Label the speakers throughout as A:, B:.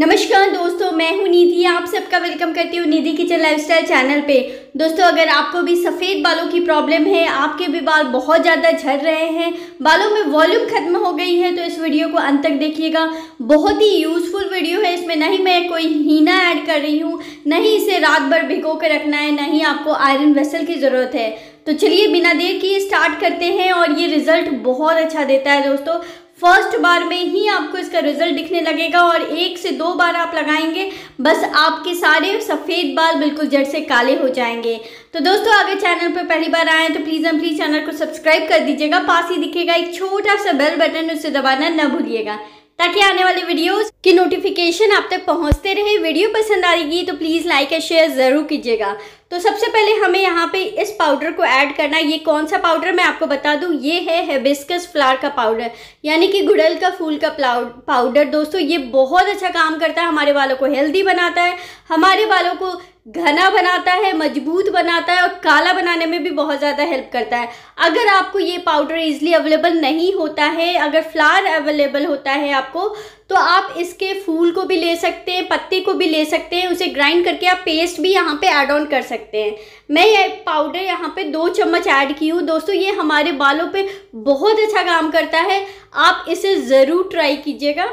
A: नमस्कार दोस्तों मैं हूं निधि आप सबका वेलकम करती हूं निधि किचन लाइफस्टाइल चैनल पे दोस्तों अगर आपको भी सफ़ेद बालों की प्रॉब्लम है आपके भी बाल बहुत ज़्यादा झड़ रहे हैं बालों में वॉल्यूम खत्म हो गई है तो इस वीडियो को अंत तक देखिएगा बहुत ही यूज़फुल वीडियो है इसमें नहीं मैं कोई हीना ऐड कर रही हूँ ना ही इसे रात भर भिगो के रखना है ना ही आपको आयरन वेसल की ज़रूरत है तो चलिए बिना देर के स्टार्ट करते हैं और ये रिज़ल्ट बहुत अच्छा देता है दोस्तों फर्स्ट बार में ही आपको इसका रिजल्ट दिखने लगेगा और एक से दो बार आप लगाएंगे बस आपके सारे सफ़ेद बाल बिल्कुल जड़ से काले हो जाएंगे तो दोस्तों अगर चैनल पर पहली बार आए तो प्लीज़ हम प्लीज़ चैनल को सब्सक्राइब कर दीजिएगा पास ही दिखेगा एक छोटा सा बेल बटन उसे दबाना न भूलिएगा ताकि आने वाले वीडियोस की नोटिफिकेशन आप तक पहुंचते रहे वीडियो पसंद आएगी तो प्लीज़ लाइक एंड शेयर ज़रूर कीजिएगा तो सबसे पहले हमें यहाँ पे इस पाउडर को ऐड करना है ये कौन सा पाउडर मैं आपको बता दूँ ये है हेबिस्कस फ्लावर का पाउडर यानी कि गुड़ल का फूल का पाउडर दोस्तों ये बहुत अच्छा काम करता है हमारे बालों को हेल्दी बनाता है हमारे बालों को घना बनाता है मजबूत बनाता है और काला बनाने में भी बहुत ज़्यादा हेल्प करता है अगर आपको ये पाउडर ईजिली अवेलेबल नहीं होता है अगर फ्लार अवेलेबल होता है आपको तो आप इसके फूल को भी ले सकते हैं पत्ते को भी ले सकते हैं उसे ग्राइंड करके आप पेस्ट भी यहाँ पे ऐड ऑन कर सकते हैं मैं ये पाउडर यहाँ पे दो चम्मच ऐड की हूँ दोस्तों ये हमारे बालों पे बहुत अच्छा काम करता है आप इसे ज़रूर ट्राई कीजिएगा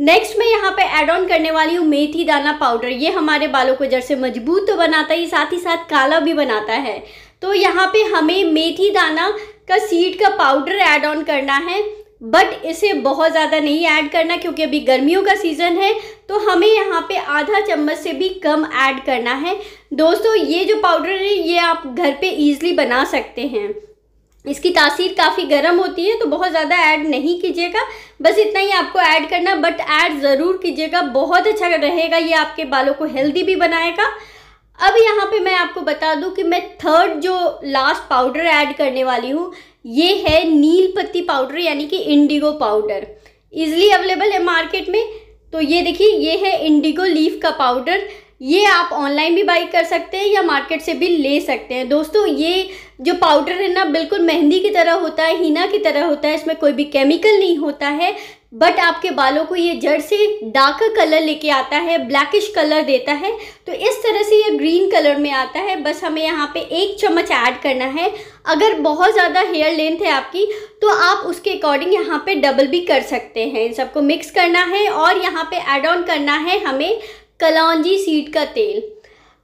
A: नेक्स्ट मैं यहाँ पे ऐड ऑन करने वाली हूँ मेथी दाना पाउडर ये हमारे बालों को जड़ से मजबूत तो बनाता ही साथ ही साथ काला भी बनाता है तो यहाँ पे हमें मेथी दाना का सीड का पाउडर ऐड ऑन करना है बट इसे बहुत ज़्यादा नहीं ऐड करना क्योंकि अभी गर्मियों का सीज़न है तो हमें यहाँ पे आधा चम्मच से भी कम ऐड करना है दोस्तों ये जो पाउडर है ये आप घर पे ईज़िली बना सकते हैं इसकी तासीर काफ़ी गर्म होती है तो बहुत ज़्यादा ऐड नहीं कीजिएगा बस इतना ही आपको ऐड करना बट ऐड ज़रूर कीजिएगा बहुत अच्छा रहेगा ये आपके बालों को हेल्दी भी बनाएगा अब यहाँ पे मैं आपको बता दूँ कि मैं थर्ड जो लास्ट पाउडर ऐड करने वाली हूँ ये है नील पत्ती पाउडर यानी कि इंडिगो पाउडर इजली अवेलेबल है मार्केट में तो ये देखिए ये है इंडिगो लीफ का पाउडर ये आप ऑनलाइन भी बाई कर सकते हैं या मार्केट से भी ले सकते हैं दोस्तों ये जो पाउडर है ना बिल्कुल मेहंदी की तरह होता है हीना की तरह होता है इसमें कोई भी केमिकल नहीं होता है बट आपके बालों को ये जड़ से डार्क कलर लेके आता है ब्लैकिश कलर देता है तो इस तरह से ये ग्रीन कलर में आता है बस हमें यहाँ पे एक चम्मच ऐड करना है अगर बहुत ज़्यादा हेयर लेंथ है आपकी तो आप उसके अकॉर्डिंग यहाँ पे डबल भी कर सकते हैं इन सबको मिक्स करना है और यहाँ पे ऐड ऑन करना है हमें कलौजी सीड का तेल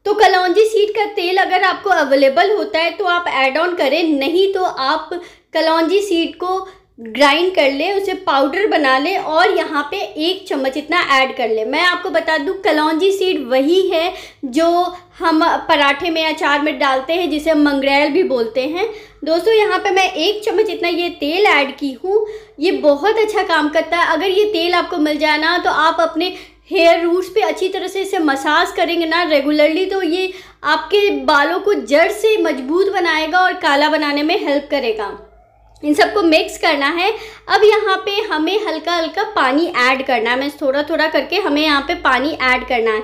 A: तो कलौजी सीड का तेल अगर आपको अवेलेबल होता है तो आप ऐड ऑन करें नहीं तो आप कलौजी सीड को ग्राइंड कर ले उसे पाउडर बना ले और यहाँ पे एक चम्मच इतना ऐड कर ले मैं आपको बता दूँ कलौजी सीड वही है जो हम पराठे में अचार में डालते हैं जिसे हम मंगरेल भी बोलते हैं दोस्तों यहाँ पे मैं एक चम्मच इतना ये तेल ऐड की हूँ ये बहुत अच्छा काम करता है अगर ये तेल आपको मिल जाए ना तो आप अपने हेयर रूट्स पे अच्छी तरह से इसे मसाज करेंगे ना रेगुलरली तो ये आपके बालों को जड़ से मजबूत बनाएगा और काला बनाने में हेल्प करेगा इन सबको मिक्स करना है अब यहाँ पे हमें हल्का हल्का पानी ऐड करना है मैं थोड़ा थोड़ा करके हमें यहाँ पे पानी ऐड करना है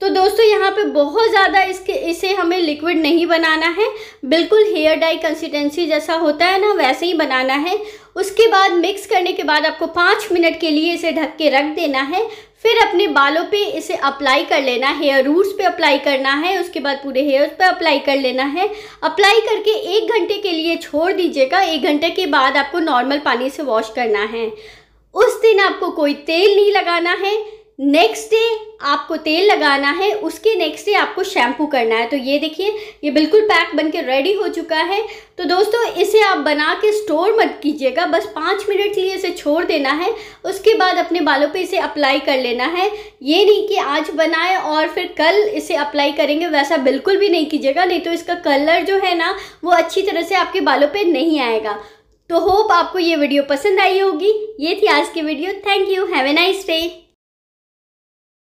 A: तो दोस्तों यहाँ पे बहुत ज़्यादा इसके इसे हमें लिक्विड नहीं बनाना है बिल्कुल हेयर डाई कंसिस्टेंसी जैसा होता है ना वैसे ही बनाना है उसके बाद मिक्स करने के बाद आपको पाँच मिनट के लिए इसे ढक के रख देना है फिर अपने बालों पे इसे अप्लाई कर लेना है हेयर रूट्स पे अप्लाई करना है उसके बाद पूरे हेयर्स पे अप्लाई कर लेना है अप्लाई करके एक घंटे के लिए छोड़ दीजिएगा एक घंटे के बाद आपको नॉर्मल पानी से वॉश करना है उस दिन आपको कोई तेल नहीं लगाना है नेक्स्ट डे आपको तेल लगाना है उसके नेक्स्ट डे आपको शैम्पू करना है तो ये देखिए ये बिल्कुल पैक बन के रेडी हो चुका है तो दोस्तों इसे आप बना के स्टोर मत कीजिएगा बस पाँच मिनट के लिए इसे छोड़ देना है उसके बाद अपने बालों पे इसे अप्लाई कर लेना है ये नहीं कि आज बनाए और फिर कल इसे अप्लाई करेंगे वैसा बिल्कुल भी नहीं कीजिएगा नहीं तो इसका कलर जो है ना वो अच्छी तरह से आपके बालों पर नहीं आएगा तो होप आपको ये वीडियो पसंद आई होगी ये थी आज की video thank you have a nice day